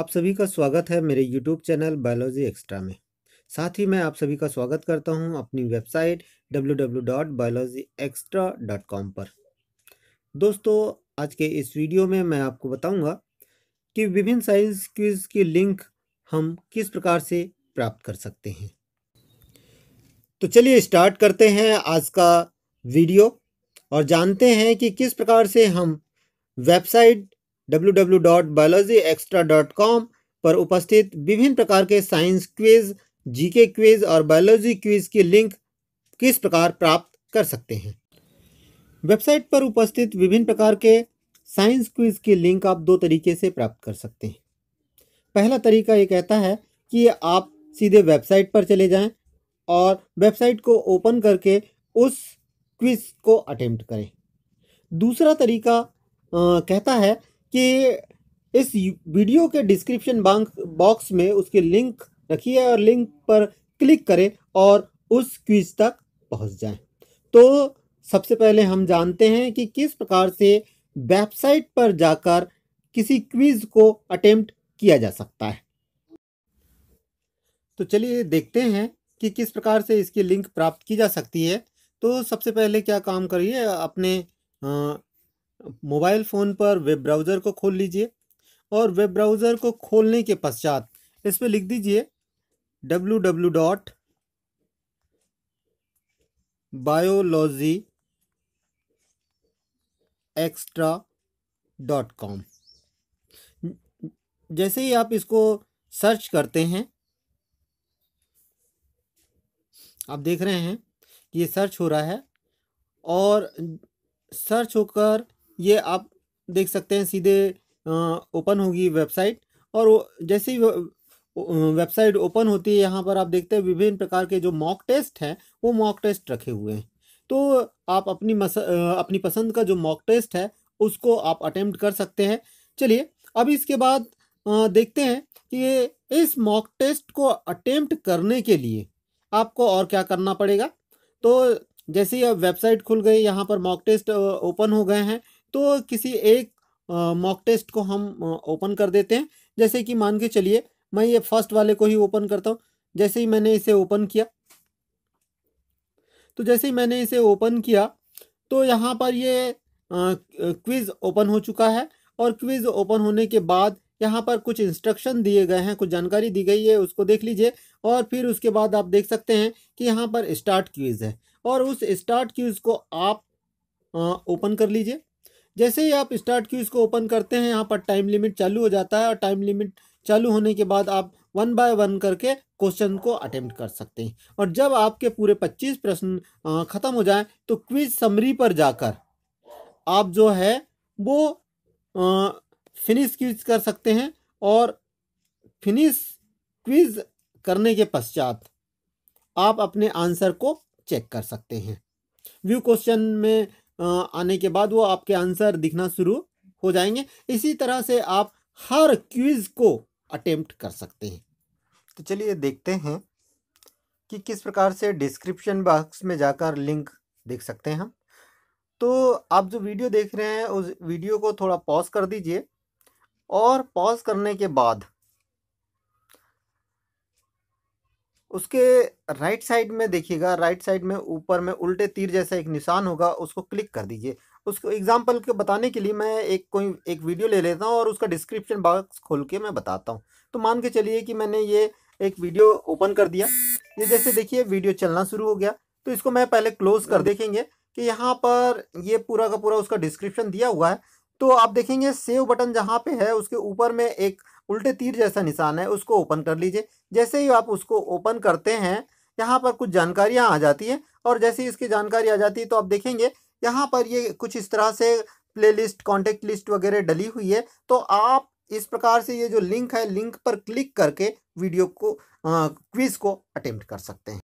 आप सभी का स्वागत है मेरे यूट्यूब चैनल बायोलॉजी एक्स्ट्रा में साथ ही मैं आप सभी का स्वागत करता हूं अपनी वेबसाइट www.biologyextra.com पर दोस्तों आज के इस वीडियो में मैं आपको बताऊंगा कि विभिन्न साइंस क्विज की लिंक हम किस प्रकार से प्राप्त कर सकते हैं तो चलिए स्टार्ट करते हैं आज का वीडियो और जानते हैं कि किस प्रकार से हम वेबसाइट www.biologyextra.com पर उपस्थित विभिन्न प्रकार के साइंस क्विज जीके क्विज और बायोलॉजी क्विज की लिंक किस प्रकार प्राप्त कर सकते हैं वेबसाइट पर उपस्थित विभिन्न प्रकार के साइंस क्विज की लिंक आप दो तरीके से प्राप्त कर सकते हैं पहला तरीका ये कहता है कि आप सीधे वेबसाइट पर चले जाएं और वेबसाइट को ओपन करके उस क्विज को अटेम्प्ट करें दूसरा तरीका आ, कहता है कि इस वीडियो के डिस्क्रिप्शन बॉक्स में उसकी लिंक रखिए और लिंक पर क्लिक करें और उस क्विज तक पहुंच जाएं। तो सबसे पहले हम जानते हैं कि किस प्रकार से वेबसाइट पर जाकर किसी क्विज को अटेम्प्ट किया जा सकता है तो चलिए देखते हैं कि किस प्रकार से इसकी लिंक प्राप्त की जा सकती है तो सबसे पहले क्या काम करिए अपने मोबाइल फ़ोन पर वेब ब्राउज़र को खोल लीजिए और वेब ब्राउज़र को खोलने के पश्चात इस पर लिख दीजिए W W dot biology extra dot com जैसे ही आप इसको सर्च करते हैं आप देख रहे हैं कि ये सर्च हो रहा है और सर्च होकर ये आप देख सकते हैं सीधे ओपन होगी वेबसाइट और जैसे ही वेबसाइट ओपन होती है यहाँ पर आप देखते हैं विभिन्न प्रकार के जो मॉक टेस्ट हैं वो मॉक टेस्ट रखे हुए हैं तो आप अपनी मस अपनी पसंद का जो मॉक टेस्ट है उसको आप अटेम्प्ट कर सकते हैं चलिए अब इसके बाद देखते हैं कि इस मॉक टेस्ट को अटेम्प्ट करने के लिए आपको और क्या करना पड़ेगा तो जैसे ही अब वेबसाइट खुल गई यहाँ पर मॉक टेस्ट ओपन हो गए हैं तो किसी एक मॉक टेस्ट को हम ओपन कर देते हैं जैसे कि मान के चलिए मैं ये फर्स्ट वाले को ही ओपन करता हूँ जैसे ही मैंने इसे ओपन किया तो जैसे ही मैंने इसे ओपन किया तो यहाँ पर ये क्विज़ ओपन हो चुका है और क्विज़ ओपन होने के बाद यहाँ पर कुछ इंस्ट्रक्शन दिए गए हैं कुछ जानकारी दी गई है उसको देख लीजिए और फिर उसके बाद आप देख सकते हैं कि यहाँ पर स्टार्ट क्विज़ है और उस स्टार्ट क्विज़ को आप ओपन कर लीजिए जैसे ही आप स्टार्ट क्यू इसको ओपन करते हैं यहाँ पर टाइम लिमिट चालू हो जाता है और टाइम लिमिट चालू होने के बाद आप वन बाय वन करके क्वेश्चन को अटेम्प्ट कर सकते हैं और जब आपके पूरे पच्चीस प्रश्न ख़त्म हो जाए तो क्विज समरी पर जाकर आप जो है वो फिनिश क्विज कर सकते हैं और फिनिश क्विज करने के पश्चात आप अपने आंसर को चेक कर सकते हैं व्यू क्वेश्चन में आने के बाद वो आपके आंसर दिखना शुरू हो जाएंगे इसी तरह से आप हर क्विज को अटेम्प्ट कर सकते हैं तो चलिए देखते हैं कि किस प्रकार से डिस्क्रिप्शन बॉक्स में जाकर लिंक देख सकते हैं हम तो आप जो वीडियो देख रहे हैं उस वीडियो को थोड़ा पॉज कर दीजिए और पॉज करने के बाद उसके राइट साइड में देखिएगा राइट साइड में ऊपर में उल्टे तीर जैसा एक निशान होगा उसको क्लिक कर दीजिए उसको एग्जाम्पल के बताने के लिए मैं एक कोई एक वीडियो ले लेता हूँ और उसका डिस्क्रिप्शन बॉक्स खोल के मैं बताता हूँ तो मान के चलिए कि मैंने ये एक वीडियो ओपन कर दिया ये जैसे देखिए वीडियो चलना शुरू हो गया तो इसको मैं पहले क्लोज कर देखेंगे कि यहाँ पर ये पूरा का पूरा उसका डिस्क्रिप्शन दिया हुआ है तो आप देखेंगे सेव बटन जहाँ पे है उसके ऊपर में एक उल्टे तीर जैसा निशान है उसको ओपन कर लीजिए जैसे ही आप उसको ओपन करते हैं यहाँ पर कुछ जानकारियाँ आ जाती हैं और जैसे ही इसकी जानकारी आ जाती है तो आप देखेंगे यहाँ पर ये कुछ इस तरह से प्ले लिस्ट कॉन्टेक्ट लिस्ट वगैरह डली हुई है तो आप इस प्रकार से ये जो लिंक है लिंक पर क्लिक करके वीडियो को क्विज़ को अटेम्प्ट कर सकते हैं